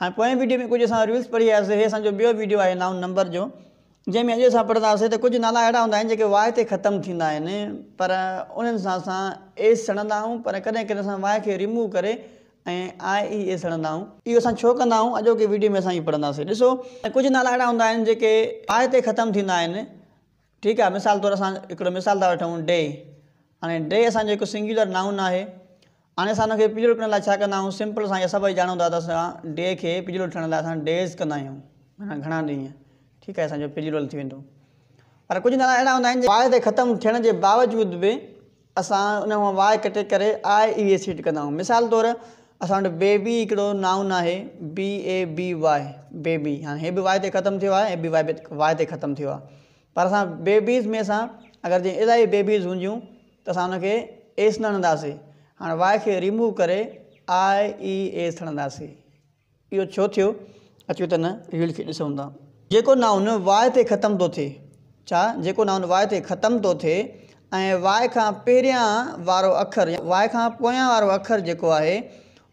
हाणे पोएं वीडियो में कुझु असां रील्स पढ़ी वियासीं असांजो ॿियो वीडियो आहे नाउन नंबर जो जंहिंमें अॼु असां पढ़ंदा हुआसीं त कुझु नाला अहिड़ा हूंदा आहिनि जेके वाय ते ख़तमु थींदा आहिनि पर उन्हनि सां असां ए आहियूं पर कॾहिं कॾहिं असां वाय खे रिमूव करे ऐं आई ए सड़ंदा आहियूं इहो असां छो कंदा आहियूं अॼोके वीडियो में असां इहे पढ़ंदासीं ॾिसो कुझु नाला अहिड़ा हूंदा आहिनि जेके आइ ते ख़तमु थींदा आहिनि ठीकु आहे मिसाल तौरु असां हिकिड़ो मिसाल था वठूं डे हाणे डे असांजो सिंगुलर नाउन आहे हाणे असां हुनखे पिजड़ो करण लाइ छा कंदा आहियूं सिम्पल असां इहा सभई ॼाणूं था त असां डे खे पिजड़ो ठहण लाइ असां डेज़ कंदा आहियूं घणा ॾींहं ठीकु आहे असांजो पिजड़ो थी वेंदो पर कुझु ॻाल्हा अहिड़ा हूंदा आहिनि वाय ते ख़तमु थियण जे बावजूदि बि असां उन मां वाए कटे करे आई ए सीट कंदा आहियूं मिसाल तौरु असां वटि बेबी हिकिड़ो नाउन आहे B A B Y baby हाणे हीअ बी वाय ते ख़तमु थियो आहे हीअ बी वाए वाय ते ख़तमु थियो आहे पर असां बेबीज़ में असां अगरि जीअं इलाही बेबीज़ हूंदियूं त असां एस न हाणे वाय खे रिमूव करे आई ई e, एस खणंदासीं इहो छो थियो अचो त न रील खे ॾिसूं था जेको नाउन वाय ते ख़तमु थो थिए छा जेको नाउन वाय ते ख़तमु थो थिए ऐं वाय खां पहिरियां वारो अखर या वाय खां पोयां वारो अखर जेको आहे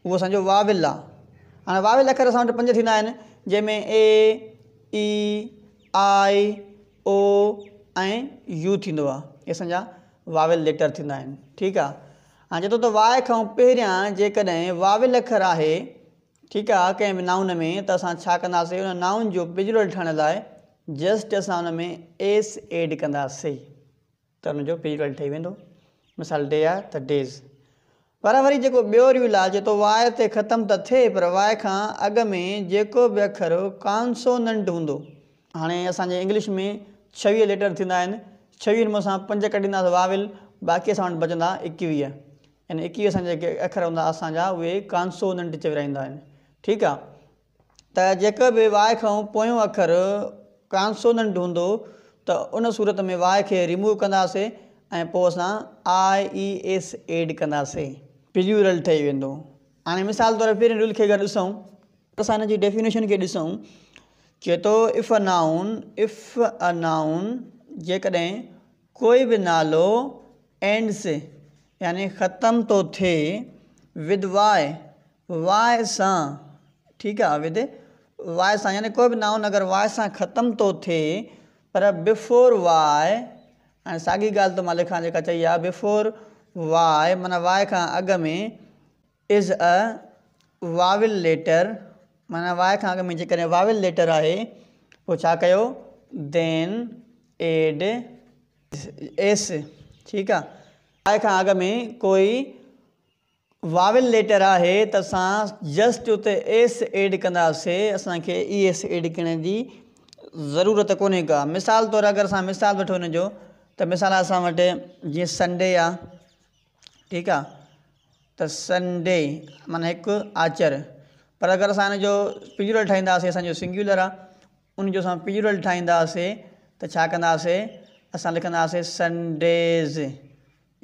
उहो असांजो वाविल आहे हाणे अख़र असां वटि पंज थींदा आहिनि जंहिंमें ए ई आई ओ ऐं यू थींदो आहे इहे असांजा लेटर थींदा आहिनि ठीकु हाणे चए थो त वाय खां पहिरियां जेकॾहिं वाविल अखर आहे ठीकु आहे कंहिं बि नाउन में त असां छा कंदासीं हुन नाउन जो पिजड़िल ठहिण लाइ जस्ट असां हुन में एस एड कंदासीं त हुन जो पिजड़िल ठही वेंदो मिसाल डे आहे त डेज़ पर वरी जेको ॿियो रियूल आहे चए वाए वाय ते ख़तमु त थिए पर वाए खां अॻु में जेको बि अखरु कॉन्सोनंट हूंदो हाणे असांजे इंग्लिश में छवीह लेटर थींदा आहिनि छवीह में असां पंज कढींदासीं वाविल बाक़ी असां बचंदा एकवीह यानी एकवीह असांजा जेके अख़र हूंदा असांजा उहे कॉन्सोनंट चवाईंदा आहिनि ठीकु आहे त जेके बि वाह खां पोयों अखरु कान्सोनंट हूंदो त उन सूरत में वाह खे रिमूव कंदासीं ऐं पोइ असां आई ई एस एड कंदासीं प्रू ठही वेंदो हाणे मिसाल तौरु पहिरें रूल खे अगरि ॾिसूं त असां हिन जी डेफिनेशन खे ॾिसूं चए थो इफ अनाउन इफ अनाउन जेकॾहिं कोई बि नालो एंड्स यानी ख़त्म तो थे विद वाय वाय सा ठीक है विद वाय सा यानी कोई भी नाउन अगर वाय सा ख़त्म तो थे पर बिफोर वाय ऐं साॻी तो मालिक लिखां जेका चाहिए बिफोर वाय माना वाय का अग में इज़ अ वाविल लेटर माना वाय का अग में जो वाविल लेटर है वो छा देन एड एस ठीक है आए खां अॻु में कोई वाविल लेटर आहे त असां जस्ट उते एस एड कंदा असांखे ई एस एड करण जी ज़रूरत कोन्हे को मिसाल तौरु अगरि असां मिसाल वठो हिन जो त मिसाल असां वटि जीअं सनडे आहे ठीकु आहे त सनडे माना हिकु पर अगरि असां हिन पिजुरल ठाहींदा असांजो सिंग्युलर आहे उनजो असां पिजुरल ठाहींदा त छा कंदा असां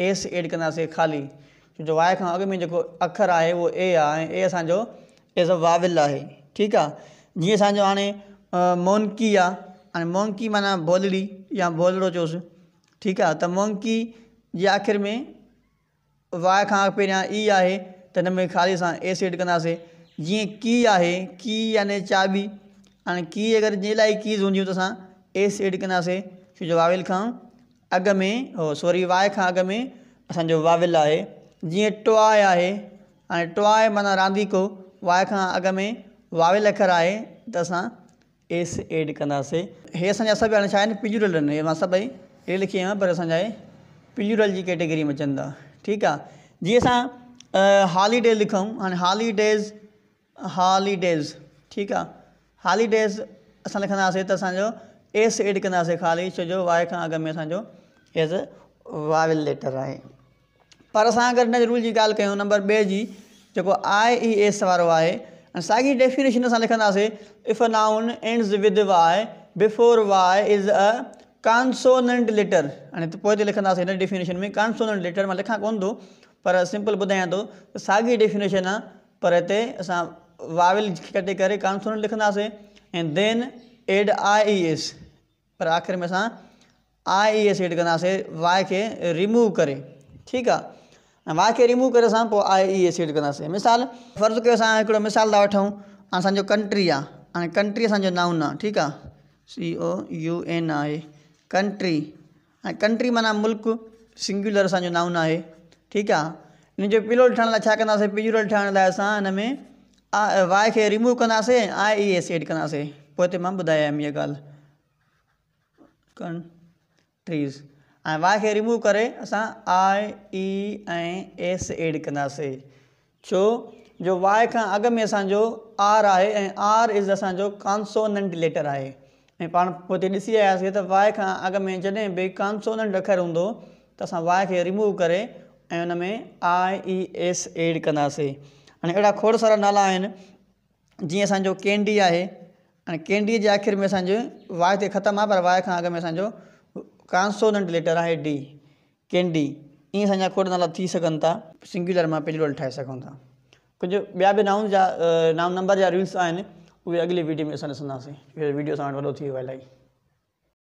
एस एड कंदासीं ख़ाली छो जो वाए खां अॻु में जेको अखर आहे उहो ए आहे ऐं ए असांजो एज़ अ वाविल आहे ठीकु आहे जीअं असांजो हाणे मोनकी आहे हाणे मोंकी माना बोलड़ी या बोलड़ो चयोसि ठीकु आहे त मोंकी जे आख़िर में वाए खां पहिरियां ई आहे त हिन में ख़ाली असां एस एड कंदासीं जीअं की आहे की याने चाबी हाणे की अगरि जे लाइ कीज़ हूंदियूं त असां ए सेट कंदासीं छो वाविल खां अॻु में उहो सॉरी वाय खां अॻु में असांजो वाविल आहे जीअं टोआ आहे हाणे टोआ माना रांदीको वाय खां अॻ में वाविल अखर आहे त असां एस एड कंदासीं हे असांजा सभु हाणे छा आहिनि आहिनि मां सभई लिखी आहियां पर असांजा इहे पिजुरल जी कैटेगरी में अचनि था ठीकु आहे जीअं असां हॉलीडे लिखूं हाणे हॉलीडेज़ हॉलीडेज़ ठीकु आहे हॉलीडेज़ असां लिखंदा त असांजो एस एड कंदासीं ख़ाली छो जो वाए खां में असांजो एज़ अ वावल लेटर आहे पर असां अगरि हिन रूल जी ॻाल्हि कयूं नंबर ॿिए जी जेको आई ई एस वारो आहे साॻी डेफिनेशन असां लिखंदासीं if noun ends with Y before Y is a consonant letter हाणे पोइ हिते लिखंदासीं हिन डेफिनेशन में कॉन्सोनेंट लेटर मां लिखां कोन्ह थो पर सिंपल ॿुधायां थो साॻी डेफिनेशन आहे पर हिते असां वाविल कटे करे कॉन्सोनेंट लिखंदासीं ऐं देन एड आई ई एस पर आख़िरि में असां आई ई ए सेड कंदासीं वाय खे रिमूव करे ठीकु आहे वाय खे रिमूव करे असां पोइ आई ई ए सेड कंदासीं मिसाल फ़र्ज़ु कयो असां हिकिड़ो मिसाल था वठूं असांजो कंट्री आहे हाणे कंट्री असांजो नाउन आहे ठीकु आहे सी ओ यू एन आहे कंट्री कंट्री माना मुल्क सिंगुलर असांजो नाउन आहे ठीकु आहे हिन जो पिलोल ठहण लाइ छा कंदासीं पिजुरल ठहण लाइ असां हिन में वाय खे रिमूव कंदासीं आई ई ए कंदासीं पोइ हिते मां ऐं वाय खे रिमूव करे असां आई ई e, ऐं एस एड कंदासीं छो जो वाए खां अॻु में असांजो आर आहे ऐं आर इज़ असांजो कॉन्सोनंट लेटर आहे ऐं पाण पोइ ॾिसी आयासीं त वाय खां अॻु में जॾहिं बि कॉन्सोनंट अखरु हूंदो त असां वाय खे रिमूव करे ऐं उन में आई ई एस एड कंदासीं हाणे अहिड़ा खोड़ सारा नाला आहिनि जीअं असांजो केंडी आहे केंडीअ जे आख़िरि में असांजे वाय ते ख़तमु आहे पर वाय खां अॻु में असांजो कॉन्सोनेंट लेटर आहे डी केंडी ई असांजा खोट नाला थी सकन था सिंग्युलर मां पहिल ठाहे सकूँ था कुछ ॿिया भी नाउन जहाँ नाउ नंबर जहाँ रील्स आहिनि उ अगली वीडियो में असंदी वीडियो असां वटि थी वाले